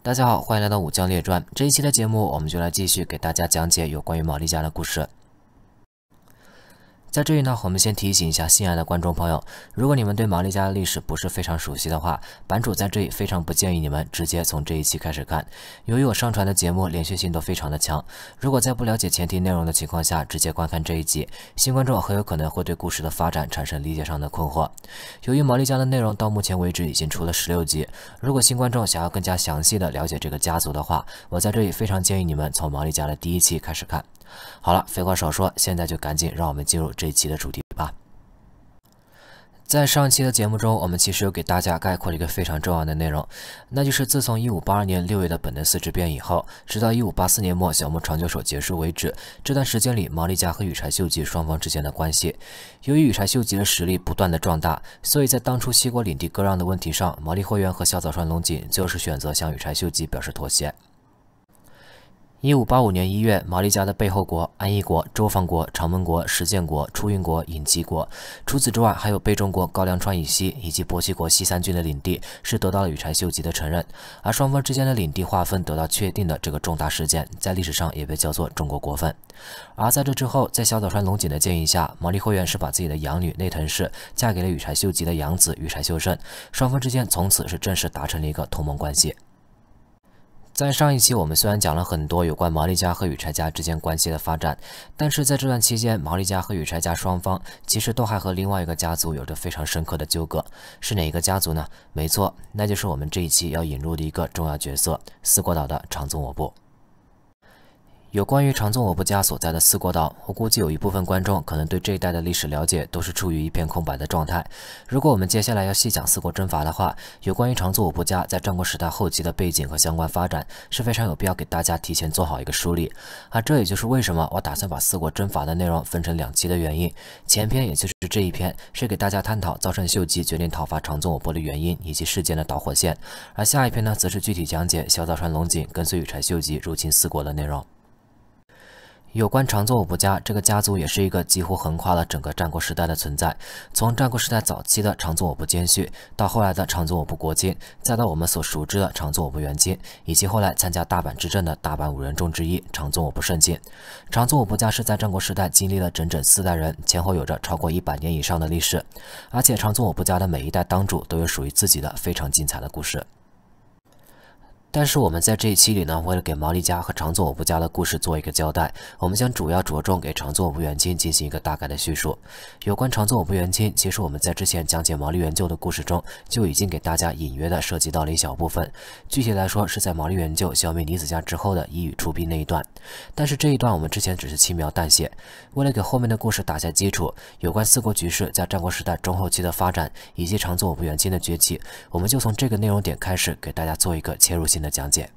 大家好，欢迎来到《武将列传》这一期的节目，我们就来继续给大家讲解有关于毛利家的故事。在这里呢，我们先提醒一下心爱的观众朋友，如果你们对毛利家的历史不是非常熟悉的话，版主在这里非常不建议你们直接从这一期开始看。由于我上传的节目连续性都非常的强，如果在不了解前提内容的情况下直接观看这一集，新观众很有可能会对故事的发展产生理解上的困惑。由于毛利家的内容到目前为止已经出了十六集，如果新观众想要更加详细的了解这个家族的话，我在这里非常建议你们从毛利家的第一期开始看。好了，废话少说，现在就赶紧让我们进入这一期的主题吧。在上期的节目中，我们其实又给大家概括了一个非常重要的内容，那就是自从1582年六月的本能寺之变以后，直到1584年末小牧长久手结束为止，这段时间里毛利家和羽柴秀吉双方之间的关系，由于羽柴秀吉的实力不断的壮大，所以在当初西国领地割让的问题上，毛利会员和小早川隆景就是选择向羽柴秀吉表示妥协。一五八五年一月，毛利家的背后国安艺国、周防国、长门国、石见国、出云国、隐岐国，除此之外，还有被中国、高梁川以西以及伯齐国西三郡的领地，是得到了羽柴秀吉的承认，而双方之间的领地划分得到确定的这个重大事件，在历史上也被叫做“中国国分”。而在这之后，在小早川龙井的建议下，毛利辉元是把自己的养女内藤氏嫁给了羽柴秀吉的养子羽柴秀胜，双方之间从此是正式达成了一个同盟关系。在上一期，我们虽然讲了很多有关毛利家和羽柴家之间关系的发展，但是在这段期间，毛利家和羽柴家双方其实都还和另外一个家族有着非常深刻的纠葛，是哪一个家族呢？没错，那就是我们这一期要引入的一个重要角色——四国岛的长宗我部。有关于长宗我部家所在的四国岛，我估计有一部分观众可能对这一代的历史了解都是处于一片空白的状态。如果我们接下来要细讲四国征伐的话，有关于长宗我部家在战国时代后期的背景和相关发展是非常有必要给大家提前做好一个梳理。而这也就是为什么我打算把四国征伐的内容分成两期的原因。前篇也就是这一篇是给大家探讨造田秀吉决定讨伐长宗我部的原因以及事件的导火线，而下一篇呢，则是具体讲解小早川龙井跟随羽柴秀吉入侵四国的内容。有关长作我部家这个家族，也是一个几乎横跨了整个战国时代的存在。从战国时代早期的长作我部奸续，到后来的长作我部国君，再到我们所熟知的长作我部元君，以及后来参加大阪之阵的大阪五人众之一长作我部胜进。长作我部家是在战国时代经历了整整四代人，前后有着超过一百年以上的历史。而且长作我部家的每一代当主都有属于自己的非常精彩的故事。但是我们在这一期里呢，为了给毛利家和长宗武部家的故事做一个交代，我们将主要着重给长宗武部元亲进行一个大概的叙述。有关长宗武部元亲，其实我们在之前讲解毛利元就的故事中，就已经给大家隐约的涉及到了一小部分。具体来说，是在毛利元就消灭李子家之后的一语出兵那一段。但是这一段我们之前只是轻描淡写。为了给后面的故事打下基础，有关四国局势、在战国时代中后期的发展，以及长宗武部元亲的崛起，我们就从这个内容点开始给大家做一个切入性的。讲解，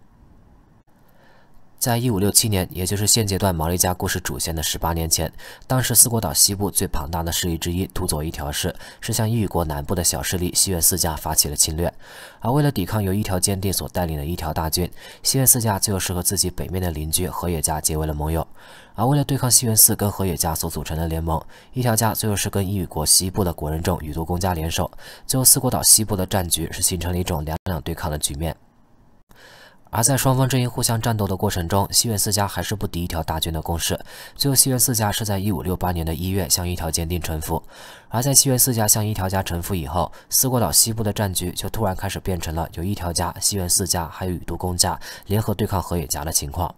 在一五六七年，也就是现阶段毛利家故事主线的十八年前，当时四国岛西部最庞大的势力之一土佐一条氏，是向异国南部的小势力西原四家发起了侵略。而为了抵抗由一条坚定所带领的一条大军，西原四家最后是和自己北面的邻居河野家结为了盟友。而为了对抗西原四跟河野家所组成的联盟，一条家最后是跟异国西部的国人众宇多公家联手。最后，四国岛西部的战局是形成了一种两两对抗的局面。而在双方阵营互相战斗的过程中，西苑四家还是不敌一条大军的攻势。最后，西苑四家是在一五六八年的一月向一条坚定臣服。而在西苑四家向一条家臣服以后，四国岛西部的战局就突然开始变成了由一条家、西苑四家还有宇都公家联合对抗河野家的情况。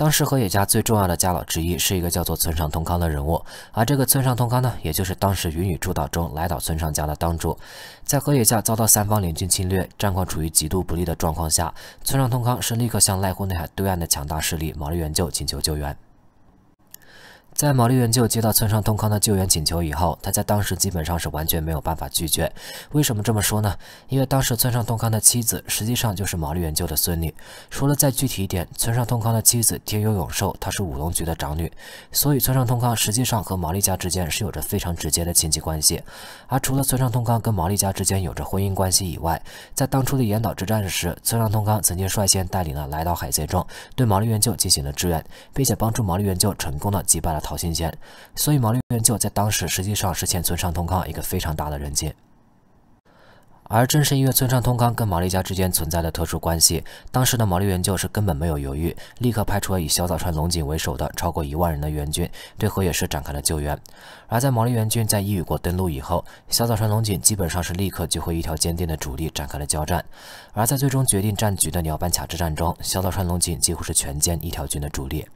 当时河野家最重要的家老之一是一个叫做村上通康的人物，而这个村上通康呢，也就是当时云女诸岛中来岛村上家的当主，在河野家遭到三方联军侵略，战况处于极度不利的状况下，村上通康是立刻向濑户内海对岸的强大势力毛利元就请求救援。在毛利元就接到村上通康的救援请求以后，他在当时基本上是完全没有办法拒绝。为什么这么说呢？因为当时村上通康的妻子实际上就是毛利元就的孙女。说的再具体一点，村上通康的妻子天佑永寿，她是武龙局的长女，所以村上通康实际上和毛利家之间是有着非常直接的亲戚关系。而除了村上通康跟毛利家之间有着婚姻关系以外，在当初的岩岛之战时，村上通康曾经率先带领了来到海贼众对毛利元就进行了支援，并且帮助毛利元就成功的击败了。好新鲜，所以毛利元就在当时实际上是欠村上通康一个非常大的人情。而正是因为村上通康跟毛利家之间存在的特殊关系，当时的毛利元就是根本没有犹豫，立刻派出了以小早川龙井为首的超过一万人的援军，对河野市展开了救援。而在毛利援军在伊予国登陆以后，小早川龙井基本上是立刻就和一条坚定的主力展开了交战。而在最终决定战局的鸟半卡之战中，小早川龙井几乎是全歼一条军的主力。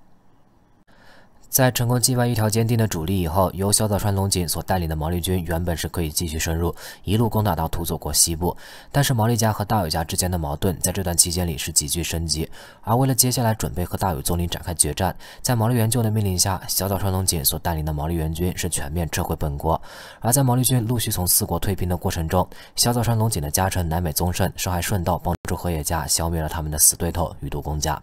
在成功击败一条坚定的主力以后，由小早川隆景所带领的毛利军原本是可以继续深入，一路攻打到土佐国西部。但是毛利家和大友家之间的矛盾在这段期间里是急剧升级。而为了接下来准备和大友宗麟展开决战，在毛利元就的命令下，小早川隆景所带领的毛利援军是全面撤回本国。而在毛利军陆续从四国退兵的过程中，小早川隆景的家臣南美宗盛，是还顺道帮助河野家消灭了他们的死对头宇都公家。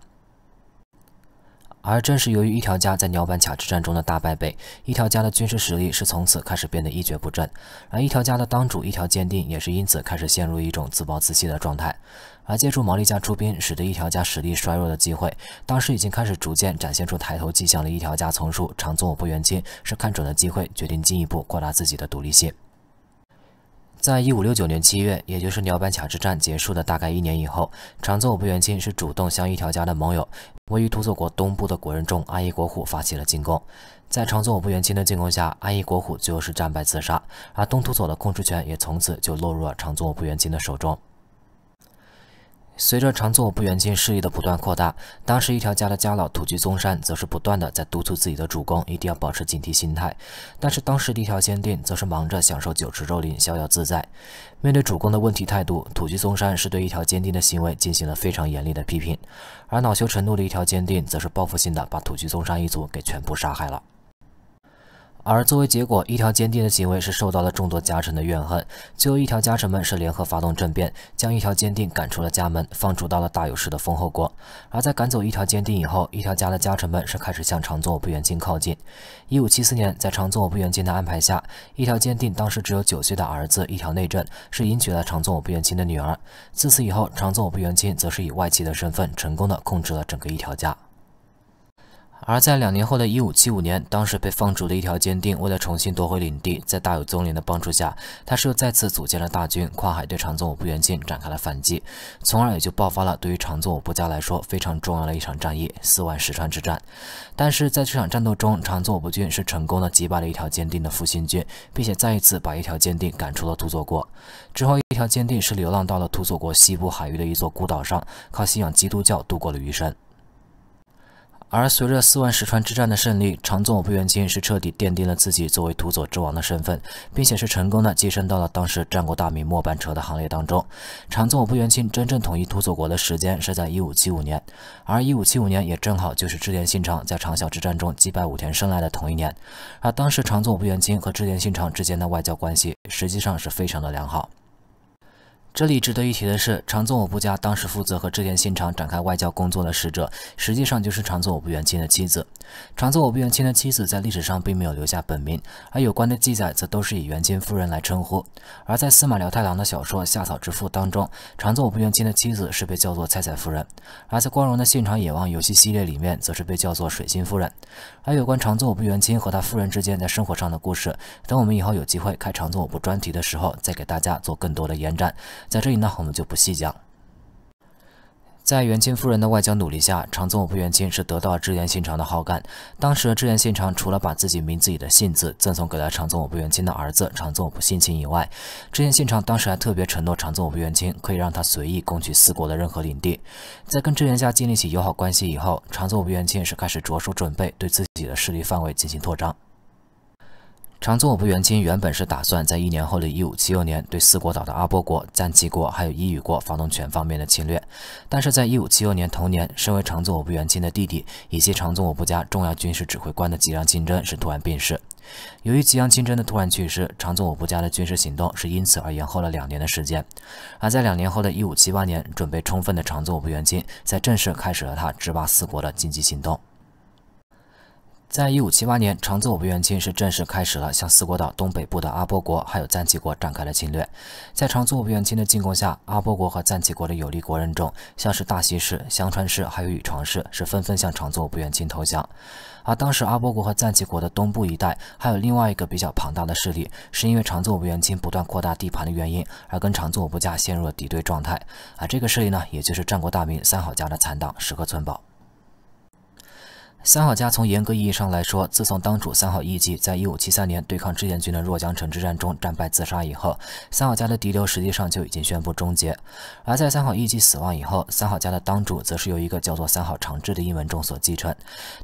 而正是由于一条家在鸟板卡之战中的大败北，一条家的军事实力是从此开始变得一蹶不振。而一条家的当主一条坚定也是因此开始陷入一种自暴自弃的状态。而借助毛利家出兵使得一条家实力衰弱的机会，当时已经开始逐渐展现出抬头迹象的一条家从书，长宗我不元亲是看准了机会，决定进一步扩大自己的独立性。在一五六九年七月，也就是鸟板卡之战结束的大概一年以后，长宗我部元清是主动向一条家的盟友、位于土佐国东部的国人众阿伊国虎发起了进攻。在长宗我部元清的进攻下，阿伊国虎最后是战败自杀，而东土佐的控制权也从此就落入了长宗我部元清的手中。随着长作不原军势力的不断扩大，当时一条家的家老土居宗山则是不断的在督促自己的主公一定要保持警惕心态。但是当时一条坚定则是忙着享受酒池肉林，逍遥自在。面对主公的问题态度，土居宗山是对一条坚定的行为进行了非常严厉的批评。而恼羞成怒的一条坚定则是报复性的把土居宗山一族给全部杀害了。而作为结果，一条坚定的行为是受到了众多家臣的怨恨。最后，一条家臣们是联合发动政变，将一条坚定赶出了家门，放逐到了大有氏的封后国。而在赶走一条坚定以后，一条家的家臣们是开始向长宗我部元亲靠近。一五七四年，在长宗我部元亲的安排下，一条坚定当时只有九岁的儿子一条内政是迎娶了长宗我部元亲的女儿。自此以后，长宗我部元亲则是以外戚的身份成功的控制了整个一条家。而在两年后的一五七五年，当时被放逐的一条坚定为了重新夺回领地，在大有宗麟的帮助下，他是又再次组建了大军，跨海对长宗我部元亲展开了反击，从而也就爆发了对于长宗我部家来说非常重要的一场战役——四万石川之战。但是在这场战斗中，长宗我部军是成功的击败了一条坚定的复兴军，并且再一次把一条坚定赶出了土佐国。之后，一条坚定是流浪到了土佐国西部海域的一座孤岛上，靠信仰基督教度过了余生。而随着四万石川之战的胜利，长宗我部元亲是彻底奠定了自己作为土佐之王的身份，并且是成功的跻身到了当时战国大名末班车的行列当中。长宗我部元亲真正统一土佐国的时间是在一五七五年，而一五七五年也正好就是织田信长在长筱之战中击败武田胜赖的同一年。而当时长宗我部元亲和织田信长之间的外交关系实际上是非常的良好。这里值得一提的是，长宗我部家当时负责和织田信长展开外交工作的使者，实际上就是长宗我部元亲的妻子。长宗我部元亲的妻子在历史上并没有留下本名，而有关的记载则都是以元亲夫人来称呼。而在司马辽太郎的小说《夏草之父》当中，长宗我部元亲的妻子是被叫做菜菜夫人；而在光荣的信长野望游戏系列里面，则是被叫做水星夫人。而有关长宗我部元亲和他夫人之间在生活上的故事，等我们以后有机会开长宗我部专题的时候，再给大家做更多的延展。在这里呢，我们就不细讲。在元钦夫人的外交努力下，长宗我部元钦是得到了知远信长的好感。当时知远信长除了把自己名字里的信”字赠送给了长宗我部元钦的儿子长宗我部信晴以外，知远信长当时还特别承诺长宗我部元钦可以让他随意攻取四国的任何领地。在跟知远家建立起友好关系以后，长宗我部元钦是开始着手准备对自己的势力范围进行扩张。长宗我部元亲原本是打算在一年后的一五七六年对四国岛的阿波国、赞岐国还有伊予国发动全方面的侵略，但是在一五七六年同年，身为长宗我部元亲的弟弟以及长宗我部家重要军事指挥官的吉良清征是突然病逝。由于吉良清真的突然去世，长宗我部家的军事行动是因此而延后了两年的时间。而在两年后的一五七八年，准备充分的长宗我部元亲在正式开始了他直霸四国的经济行动。在1578年，长宗我部元亲是正式开始了向四国岛东北部的阿波国还有赞岐国展开了侵略。在长宗我部元亲的进攻下，阿波国和赞岐国的有力国人中，像是大西氏、香川氏还有羽长氏，是纷纷向长宗我部元亲投降。而当时阿波国和赞岐国的东部一带，还有另外一个比较庞大的势力，是因为长宗我部元亲不断扩大地盘的原因，而跟长宗我部家陷入了敌对状态。而这个势力呢，也就是战国大名三好家的残党石河村保。三好家从严格意义上来说，自从当主三好义继在1573年对抗志愿军的若江城之战中战败自杀以后，三好家的敌流实际上就已经宣布终结。而在三好义继死亡以后，三好家的当主则是由一个叫做三好长治的英文中所继承。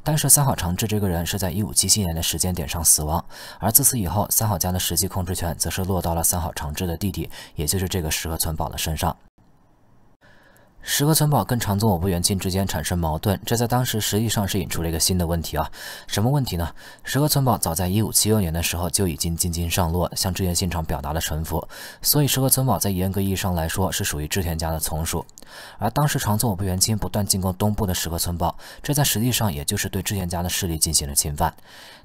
但是三好长治这个人是在1577年的时间点上死亡，而自此以后，三好家的实际控制权则是落到了三好长治的弟弟，也就是这个石河村保的身上。石河村保跟长宗我部元清之间产生矛盾，这在当时实际上是引出了一个新的问题啊。什么问题呢？石河村保早在1572年的时候就已经进京上洛，向志田信长表达了臣服，所以石河村保在严格意义上来说是属于织田家的从属。而当时长宗我部元清不断进攻东部的石河村保，这在实际上也就是对志田家的势力进行了侵犯。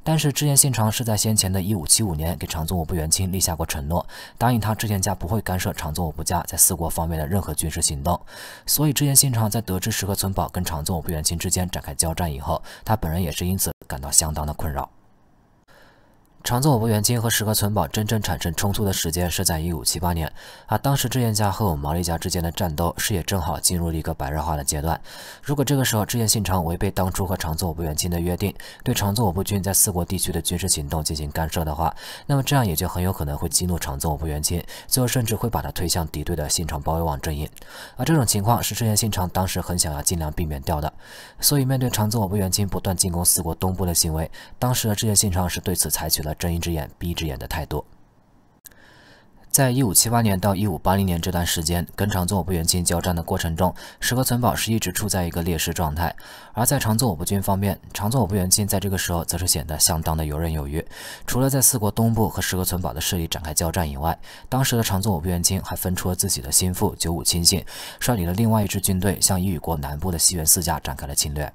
但是志田信长是在先前的1575年给长宗我部元清立下过承诺，答应他志田家不会干涉长宗我部家在四国方面的任何军事行动。所以，之前信长在得知石河存宝跟长宗我部元亲之间展开交战以后，他本人也是因此感到相当的困扰。长宗我部元亲和石河存宝真正产生冲突的时间是在1578年，而当时志田家和我们毛利家之间的战斗是也正好进入了一个白热化的阶段。如果这个时候志田信长违背当初和长宗我部元亲的约定，对长宗我部军在四国地区的军事行动进行干涉的话，那么这样也就很有可能会激怒长宗我部元亲，最后甚至会把他推向敌对的信长包围网阵营。而这种情况是志田信长当时很想要尽量避免掉的。所以面对长宗我部元亲不断进攻四国东部的行为，当时的志田信长是对此采取了。睁一只眼闭一只眼的态度。在1578年到1580年这段时间，跟长宗我部元亲交战的过程中，石河村保是一直处在一个劣势状态；而在长宗我部军方面，长宗我部元亲在这个时候则是显得相当的游刃有余。除了在四国东部和石河村保的势力展开交战以外，当时的长宗我部元亲还分出了自己的心腹九五亲信，率领了另外一支军队向伊予国南部的西原四家展开了侵略。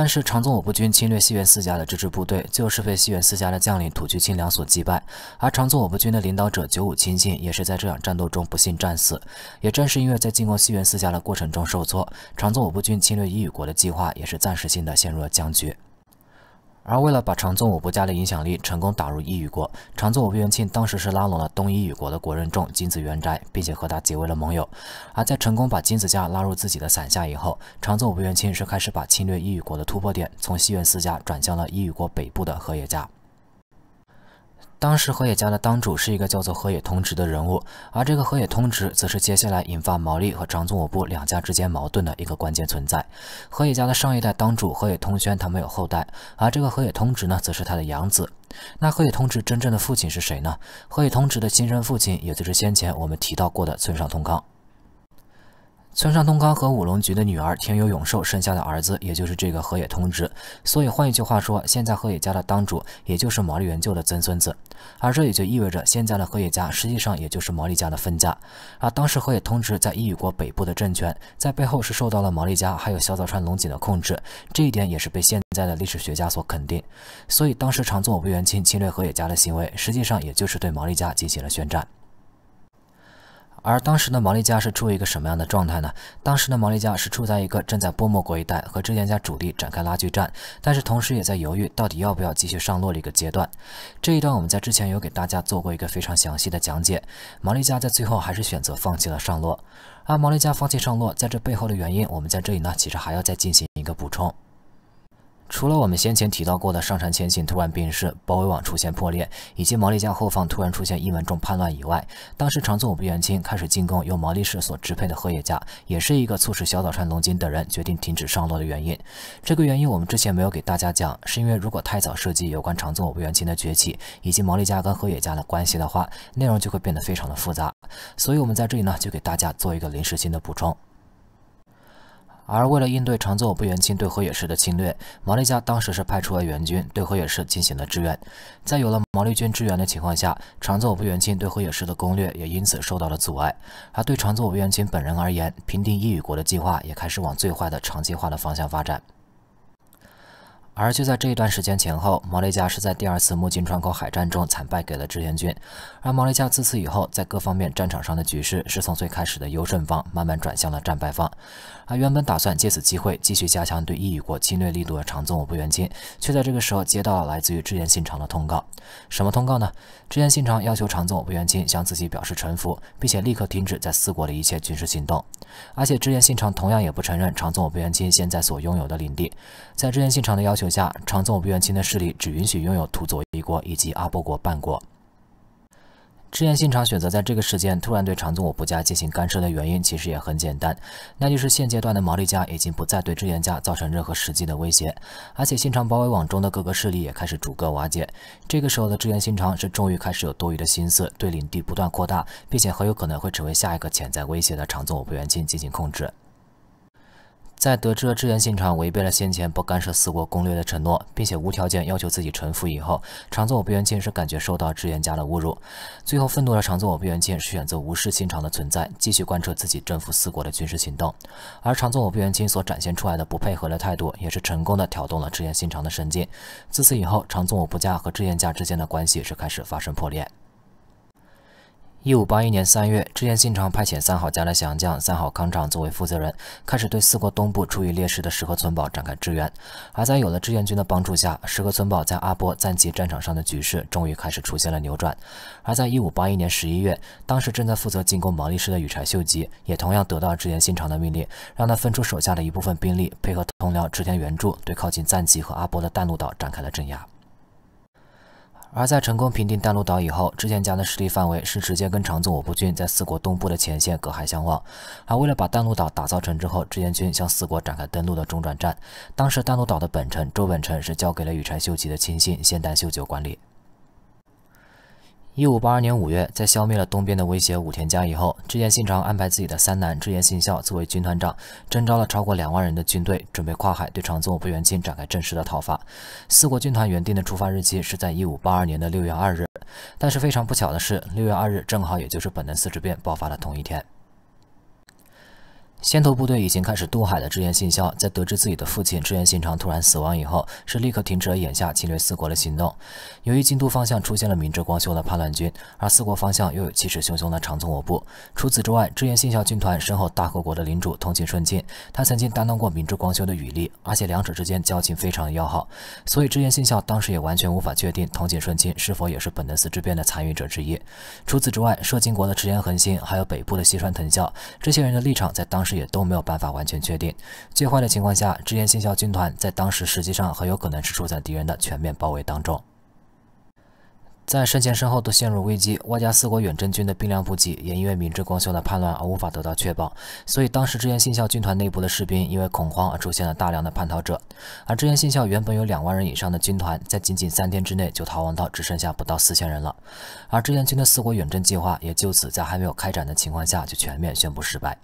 但是长宗我部军侵略西原四家的这支部队，就是被西原四家的将领土居清良所击败。而长宗我部军的领导者九五亲信，也是在这场战斗中不幸战死。也正是因为在进攻西原四家的过程中受挫，长宗我部军侵略伊予国的计划，也是暂时性的陷入了僵局。而为了把长宗我部家的影响力成功打入伊予国，长宗我元亲当时是拉拢了东伊予国的国人众金子元斋，并且和他结为了盟友。而在成功把金子家拉入自己的伞下以后，长宗我元亲是开始把侵略伊予国的突破点从西元四家转向了伊予国北部的和野家。当时河野家的当主是一个叫做河野通直的人物，而这个河野通直则是接下来引发毛利和长宗我部两家之间矛盾的一个关键存在。河野家的上一代当主河野通宣他没有后代，而这个河野通直呢，则是他的养子。那河野通直真正的父亲是谁呢？河野通直的亲生父亲，也就是先前我们提到过的村上通康。村上通康和五龙局的女儿天有永寿生下的儿子，也就是这个河野通直。所以换一句话说，现在河野家的当主，也就是毛利元就的曾孙子。而这也就意味着，现在的河野家实际上也就是毛利家的分家。而当时河野通直在伊予国北部的政权，在背后是受到了毛利家还有小早川隆景的控制，这一点也是被现在的历史学家所肯定。所以当时长宗我为元亲侵略河野家的行为，实际上也就是对毛利家进行了宣战。而当时的毛利家是处于一个什么样的状态呢？当时的毛利家是处在一个正在波莫国一带和之前家主力展开拉锯战，但是同时也在犹豫到底要不要继续上落的一个阶段。这一段我们在之前有给大家做过一个非常详细的讲解。毛利家在最后还是选择放弃了上落，而毛利家放弃上落在这背后的原因，我们在这里呢其实还要再进行一个补充。除了我们先前提到过的上杉谦信突然病逝、包围网出现破裂，以及毛利家后方突然出现一门众叛乱以外，当时长宗我元清开始进攻由毛利氏所支配的河野家，也是一个促使小早川龙景等人决定停止上洛的原因。这个原因我们之前没有给大家讲，是因为如果太早涉及有关长宗我元清的崛起以及毛利家跟河野家的关系的话，内容就会变得非常的复杂。所以我们在这里呢，就给大家做一个临时性的补充。而为了应对长作我部元清对河野氏的侵略，毛利家当时是派出了援军对河野氏进行了支援。在有了毛利军支援的情况下，长作我部元清对河野氏的攻略也因此受到了阻碍。而对长作我部元清本人而言，平定伊予国的计划也开始往最坏的长期化的方向发展。而就在这一段时间前后，毛利家是在第二次木津川口海战中惨败给了织田军，而毛利家自此以后在各方面战场上的局势是从最开始的优胜方慢慢转向了战败方。他原本打算借此机会继续加强对异域国侵略力度的长宗我部元亲，却在这个时候接到了来自于织田信长的通告。什么通告呢？织田信长要求长宗我部元亲向自己表示臣服，并且立刻停止在四国的一切军事行动。而且织田信长同样也不承认长宗我部元亲现在所拥有的领地。在织田信长的要求下，长宗我部元亲的势力只允许拥有土佐一国以及阿波国半国。支援信长选择在这个时间突然对长宗我不加进行干涉的原因，其实也很简单，那就是现阶段的毛利家已经不再对支援家造成任何实际的威胁，而且信长包围网中的各个势力也开始逐个瓦解。这个时候的支援信长是终于开始有多余的心思，对领地不断扩大，并且很有可能会成为下一个潜在威胁的长宗我不元亲进行控制。在得知了支援信长违背了先前不干涉四国攻略的承诺，并且无条件要求自己臣服以后，长宗我不元亲是感觉受到支援家的侮辱，最后愤怒的长宗我不元亲是选择无视信长的存在，继续贯彻自己征服四国的军事行动。而长宗我不元亲所展现出来的不配合的态度，也是成功的挑动了支援信长的神经。自此以后，长宗我不家和支援家之间的关系是开始发生破裂。一五八一年三月，织田信长派遣三好家的降将三好康长作为负责人，开始对四国东部处于劣势的石河村保展开支援。而在有了志愿军的帮助下，石河村保在阿波赞岐战场上的局势终于开始出现了扭转。而在一五八一年十一月，当时正在负责进攻毛利氏的羽柴秀吉，也同样得到了织田信长的命令，让他分出手下的一部分兵力，配合同僚织田援助，对靠近赞岐和阿波的淡路岛展开了镇压。而在成功平定淡路岛以后，织田家的势力范围是直接跟长宗我部军在四国东部的前线隔海相望。而为了把淡路岛打造成之后志田军向四国展开登陆的中转站，当时淡路岛的本城周本城是交给了羽柴秀吉的亲信现代秀久管理。一五八二年五月，在消灭了东边的威胁武田家以后，织田信长安排自己的三男织田信孝作为军团长，征召了超过两万人的军队，准备跨海对长宗不部元亲展开正式的讨伐。四国军团原定的出发日期是在一五八二年的六月二日，但是非常不巧的是，六月二日正好也就是本能寺之变爆发的同一天。先头部队已经开始渡海的支援信孝，在得知自己的父亲支援信长突然死亡以后，是立刻停止了眼下侵略四国的行动。由于京都方向出现了明智光秀的叛乱军，而四国方向又有气势汹汹的长宗我部。除此之外，支援信孝军团身后大和国的领主通勤顺庆，他曾经担当过明智光秀的羽翼，而且两者之间交情非常要好。所以支援信孝当时也完全无法确定通勤顺庆是否也是本能寺之变的参与者之一。除此之外，摄津国的赤焰恒星，还有北部的西川藤孝，这些人的立场在当时。这也都没有办法完全确定，最坏的情况下，支援信校军团在当时实际上很有可能是处在敌人的全面包围当中，在身前身后都陷入危机，外加四国远征军的兵粮补给也因为明智光秀的叛乱而无法得到确保，所以当时支援信校军团内部的士兵因为恐慌而出现了大量的叛逃者，而支援信校原本有两万人以上的军团，在仅仅三天之内就逃亡到只剩下不到四千人了，而支援军的四国远征计划也就此在还没有开展的情况下就全面宣布失败。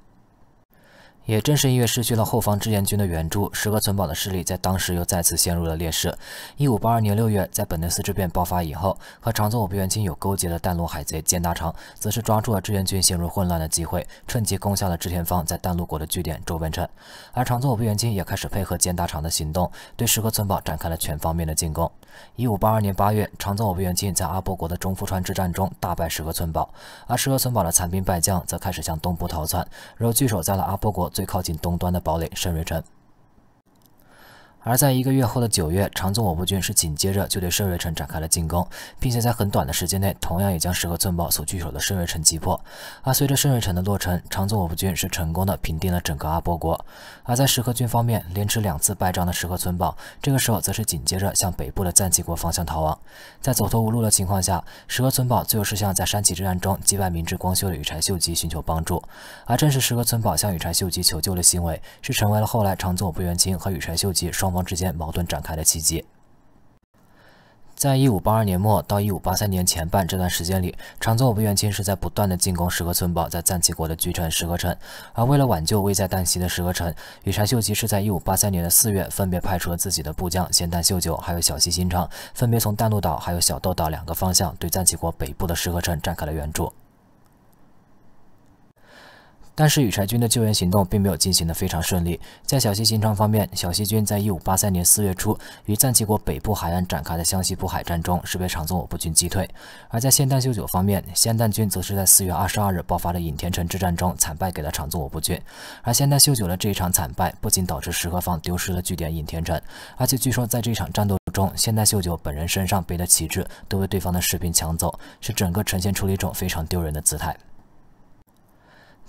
也正是因为失去了后方志愿军的援助，石河村保的势力在当时又再次陷入了劣势。一五八二年六月，在本内斯之变爆发以后，和长宗我部元亲有勾结的淡路海贼兼大长，则是抓住了志愿军陷入混乱的机会，趁机攻下了织田方在淡路国的据点周本城。而长宗我部元亲也开始配合兼大长的行动，对石河村保展开了全方面的进攻。一五八二年八月，长宗我部元亲在阿波国的中富川之战中大败石河村保，而石河村保的残兵败将则开始向东部逃窜，然后据守在了阿波国。最靠近东端的堡垒——圣瑞城。而在一个月后的九月，长宗我部军是紧接着就对胜瑞城展开了进攻，并且在很短的时间内，同样也将石河村堡所据守的胜瑞城击破。而随着胜瑞城的落成，长宗我部军是成功的平定了整个阿波国。而在石河军方面，连吃两次败仗的石河村堡，这个时候则是紧接着向北部的赞岐国方向逃亡。在走投无路的情况下，石河村堡最后是向在山崎之战中击败明治光秀的羽柴秀吉寻求帮助。而正是石河村堡向羽柴秀吉求救的行为，是成为了后来长宗我部元清和羽柴秀吉双。方之间矛盾展开的契机，在一五八二年末到一五八三年前半这段时间里，长泽武元亲是在不断的进攻石河村堡，在赞岐国的居城石河城。而为了挽救危在旦夕的石河城，羽柴秀吉是在一五八三年的四月，分别派出了自己的部将咸丹秀久还有小西新昌，分别从淡路岛还有小豆岛两个方向对赞岐国北部的石河城展开了援助。但是羽柴军的救援行动并没有进行的非常顺利。在小西行程方面，小西军在一五八三年四月初与赞岐国北部海岸展开的湘西浦海战中，是被长宗我部军击退；而在仙丹秀九方面，仙丹军则是在四月二十二日爆发的尹天城之战中惨败给了长宗我部军。而仙丹秀九的这一场惨败，不仅导致石河方丢失了据点尹天城，而且据说在这场战斗中，现代秀九本人身上背的旗帜都被对方的士兵抢走，是整个呈现出了一种非常丢人的姿态。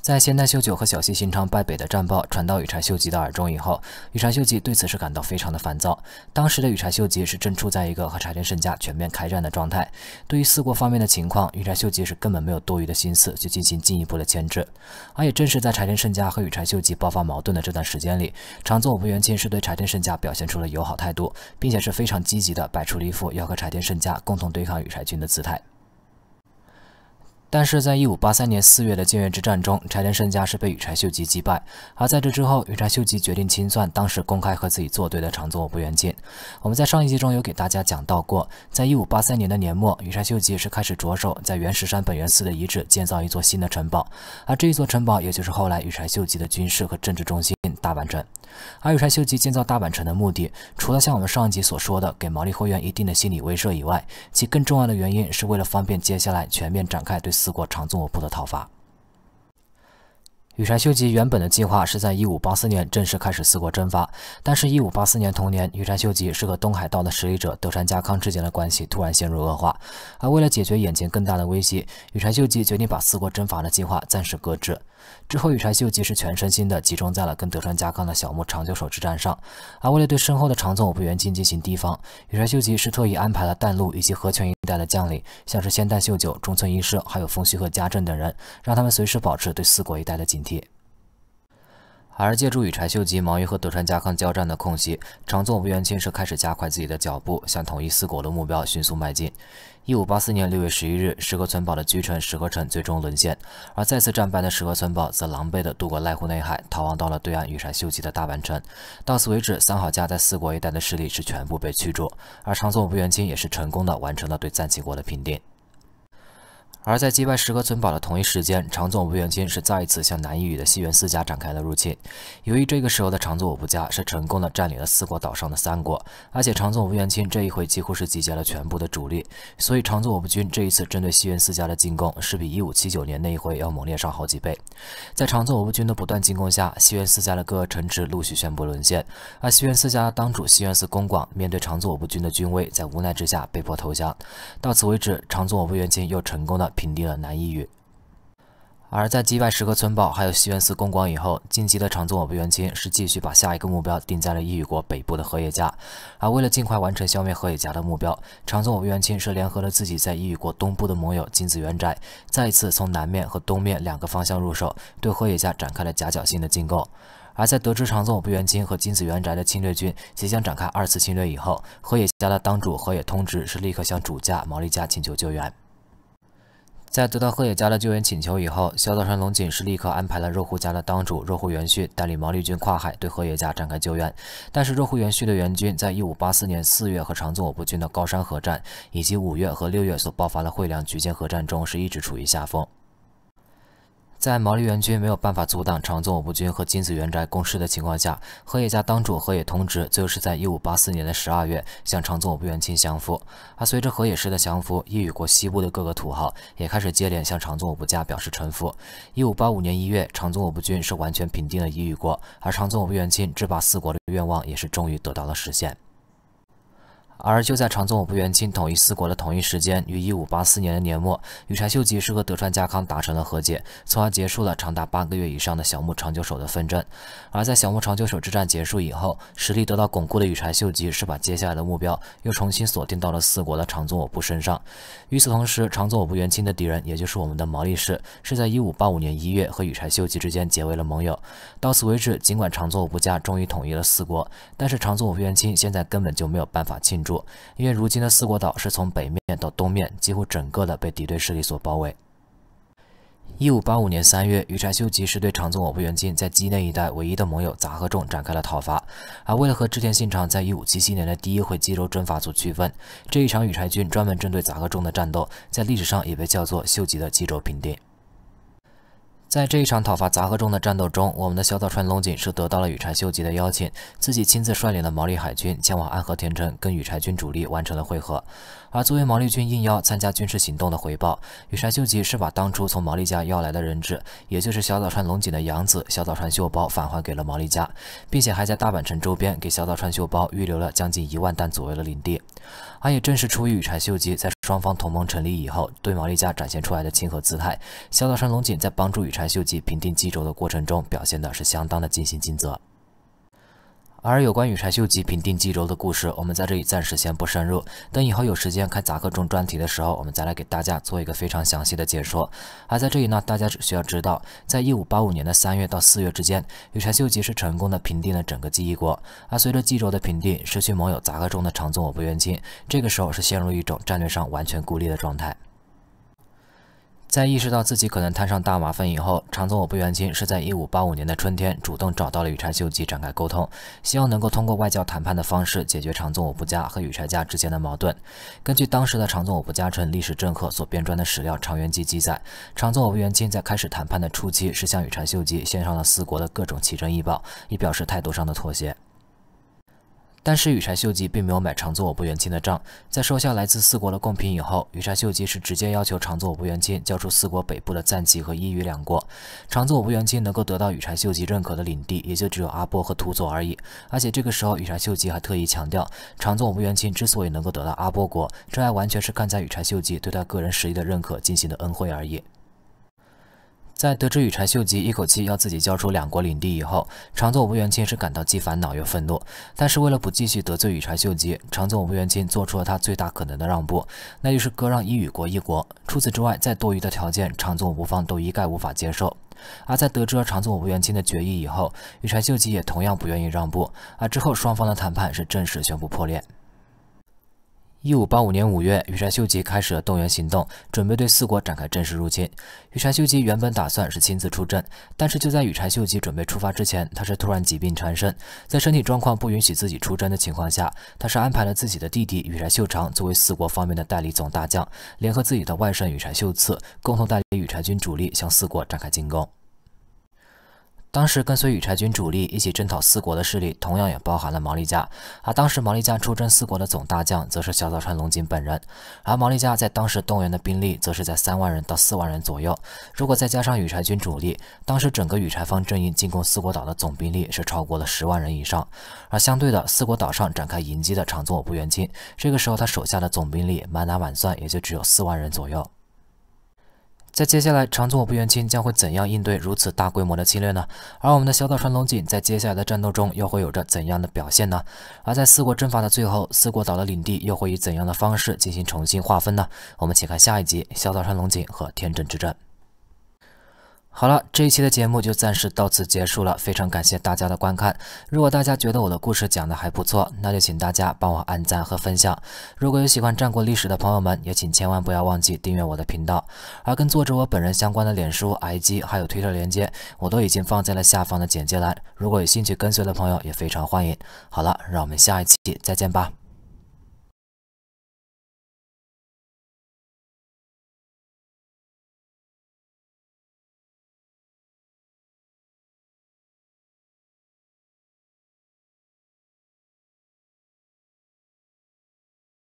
在现代秀九和小西行长败北的战报传到羽柴秀吉的耳中以后，羽柴秀吉对此是感到非常的烦躁。当时的羽柴秀吉是正处在一个和柴田胜家全面开战的状态，对于四国方面的情况，羽柴秀吉是根本没有多余的心思去进行进一步的牵制。而也正是在柴田胜家和羽柴秀吉爆发矛盾的这段时间里，长宗我部元亲是对柴田胜家表现出了友好态度，并且是非常积极的摆出了一副要和柴田胜家共同对抗羽柴军的姿态。但是在一五八三年四月的建越之战中，柴田胜家是被羽柴秀吉击败。而在这之后，羽柴秀吉决定清算当时公开和自己作对的长宗我不元见。我们在上一集中有给大家讲到过，在一五八三年的年末，羽柴秀吉是开始着手在原石山本元寺的遗址建造一座新的城堡，而这一座城堡也就是后来羽柴秀吉的军事和政治中心大阪城。而羽柴秀吉建造大阪城的目的，除了像我们上一集所说的给毛利辉员一定的心理威慑以外，其更重要的原因是为了方便接下来全面展开对。四国长宗我部的讨伐。羽柴秀吉原本的计划是在1584年正式开始四国征伐，但是1584年同年，羽柴秀吉是和东海道的实力者德川家康之间的关系突然陷入恶化，而为了解决眼前更大的危机，羽柴秀吉决定把四国征伐的计划暂时搁置。之后，羽柴秀吉是全身心的集中在了跟德川家康的小牧长久手之战上，而为了对身后的长宗我部元军进行提防，羽柴秀吉是特意安排了淡路以及和泉一带的将领，像是仙旦秀九、中村一师，还有丰须和家政等人，让他们随时保持对四国一带的警惕。而借助与柴秀吉忙于和德川家康交战的空隙，长宗我元亲是开始加快自己的脚步，向统一四国的目标迅速迈进。一五八四年六月十一日，石河村堡的居臣石河城最终沦陷，而再次战败的石河村堡则狼狈地渡过濑户内海，逃亡到了对岸与柴秀吉的大阪城。到此为止，三好家在四国一带的势力是全部被驱逐，而长宗我元亲也是成功的完成了对赞岐国的平定。而在击败石河存保的同一时间，长总武元军是再一次向南一隅的西园四家展开了入侵。由于这个时候的长总我部家是成功的占领了四国岛上的三国，而且长总武元军这一回几乎是集结了全部的主力，所以长总我部军这一次针对西园四家的进攻是比一五七九年那一回要猛烈上好几倍。在长总我部军的不断进攻下，西园四家的各个城池陆续宣布沦陷，而西园四家当主西园寺公广面对长总我部军的军威，在无奈之下被迫投降。到此为止，长总我部军又成功的。平定了南一隅，而在击败石刻村堡还有西园寺公馆以后，晋级的长宗我部元亲是继续把下一个目标定在了一隅国北部的河野家，而为了尽快完成消灭河野家的目标，长宗我部元亲是联合了自己在一隅国东部的盟友金子元宅，再一次从南面和东面两个方向入手，对河野家展开了夹角性的进攻。而在得知长宗我部元亲和金子元宅的侵略军即将展开二次侵略以后，河野家的当主河野通之是立刻向主家毛利家请求救援。在得到贺野家的救援请求以后，小早川隆景是立刻安排了若户家的当主若户元续带领毛利军跨海对贺野家展开救援。但是若户元续的援军，在一五八四年四月和长宗我部军的高山合战，以及五月和六月所爆发的惠良局间合战中，是一直处于下风。在毛利元军没有办法阻挡长宗我部军和金子元宅攻势的情况下，河野家当主河野通直后是在一五八四年的十二月向长宗我部元亲降服。而随着河野氏的降服，异域国西部的各个土豪也开始接连向长宗我部家表示臣服。一五八五年一月，长宗我部军是完全平定了异域国，而长宗我部元亲制霸四国的愿望也是终于得到了实现。而就在长宗我部元亲统一四国的同一时间，于一五八四年的年末，羽柴秀吉是和德川家康达成了和解，从而结束了长达八个月以上的小牧长久手的纷争。而在小牧长久手之战结束以后，实力得到巩固的羽柴秀吉是把接下来的目标又重新锁定到了四国的长宗我部身上。与此同时，长宗我部元亲的敌人，也就是我们的毛利氏，是在一五八五年一月和羽柴秀吉之间结为了盟友。到此为止，尽管长宗我部家终于统一了四国，但是长宗我部元亲现在根本就没有办法祝。因为如今的四国岛是从北面到东面几乎整个的被敌对势力所包围。一五八五年三月，羽柴秀吉是对长宗我部元景在畿内一带唯一的盟友杂贺众展开了讨伐。而为了和织田信长在一五七七年的第一回冀州征伐组区分，这一场羽柴军专门针对杂贺众的战斗，在历史上也被叫做秀吉的冀州平定。在这一场讨伐杂合众的战斗中，我们的小早川龙井是得到了羽柴秀吉的邀请，自己亲自率领的毛利海军前往安河田城，跟羽柴军主力完成了会合。而作为毛利军应邀参加军事行动的回报，羽柴秀吉是把当初从毛利家要来的人质，也就是小早川隆景的养子小早川秀包返还给了毛利家，并且还在大阪城周边给小早川秀包预留了将近一万担左右的领地。而也正是出于羽柴秀吉在双方同盟成立以后对毛利家展现出来的亲和姿态，小早川隆景在帮助羽柴秀吉平定冀州的过程中表现的是相当的尽心尽责。而有关羽柴秀吉平定冀州的故事，我们在这里暂时先不深入。等以后有时间开杂客中专题的时候，我们再来给大家做一个非常详细的解说。而在这里呢，大家只需要知道，在一五八五年的三月到四月之间，柴秀吉是成功的平定了整个冀一国。而随着冀州的平定，失去盟友杂客中的长宗我不愿亲，这个时候是陷入一种战略上完全孤立的状态。在意识到自己可能摊上大麻烦以后，长宗我不元亲是在一五八五年的春天主动找到了羽柴秀吉展开沟通，希望能够通过外交谈判的方式解决长宗我不家和羽柴家之间的矛盾。根据当时的长宗我不家臣、历史政客所编撰的史料《长元记》记载，长宗我元亲在开始谈判的初期，是向羽柴秀吉献上了四国的各种奇珍异宝，以表示态度上的妥协。但是羽柴秀吉并没有买长作我部元亲的账，在收下来自四国的贡品以后，羽柴秀吉是直接要求长作我部元亲交出四国北部的赞岐和伊予两国。长作我部元亲能够得到羽柴秀吉认可的领地，也就只有阿波和土佐而已。而且这个时候羽柴秀吉还特意强调，长作我部元亲之所以能够得到阿波国，这还完全是看在羽柴秀吉对他个人实力的认可进行的恩惠而已。在得知羽柴秀吉一口气要自己交出两国领地以后，长宗武元亲是感到既烦恼又愤怒。但是为了不继续得罪羽柴秀吉，长宗武元亲做出了他最大可能的让步，那就是割让伊予国一国。除此之外，再多余的条件，长宗武方都一概无法接受。而在得知了长宗武元亲的决议以后，羽柴秀吉也同样不愿意让步。而之后，双方的谈判是正式宣布破裂。一五八五年五月，羽柴秀吉开始了动员行动，准备对四国展开正式入侵。羽柴秀吉原本打算是亲自出征，但是就在羽柴秀吉准备出发之前，他是突然疾病缠身，在身体状况不允许自己出征的情况下，他是安排了自己的弟弟羽柴秀长作为四国方面的代理总大将，联合自己的外甥羽柴秀次，共同带领羽柴军主力向四国展开进攻。当时跟随羽柴军主力一起征讨四国的势力，同样也包含了毛利家。而当时毛利家出征四国的总大将，则是小早川隆景本人。而毛利家在当时动员的兵力，则是在三万人到四万人左右。如果再加上羽柴军主力，当时整个羽柴方阵营进攻四国岛的总兵力是超过了十万人以上。而相对的，四国岛上展开迎击的长宗我部元亲，这个时候他手下的总兵力，满打满算也就只有四万人左右。在接下来，长宗我部元清将会怎样应对如此大规模的侵略呢？而我们的小岛川龙井在接下来的战斗中又会有着怎样的表现呢？而在四国征伐的最后，四国岛的领地又会以怎样的方式进行重新划分呢？我们请看下一集《小岛川龙井和天正之战》。好了，这一期的节目就暂时到此结束了。非常感谢大家的观看。如果大家觉得我的故事讲的还不错，那就请大家帮我按赞和分享。如果有喜欢战国历史的朋友们，也请千万不要忘记订阅我的频道。而跟作者我本人相关的脸书、IG 还有推特链接，我都已经放在了下方的简介栏。如果有兴趣跟随的朋友，也非常欢迎。好了，让我们下一期再见吧。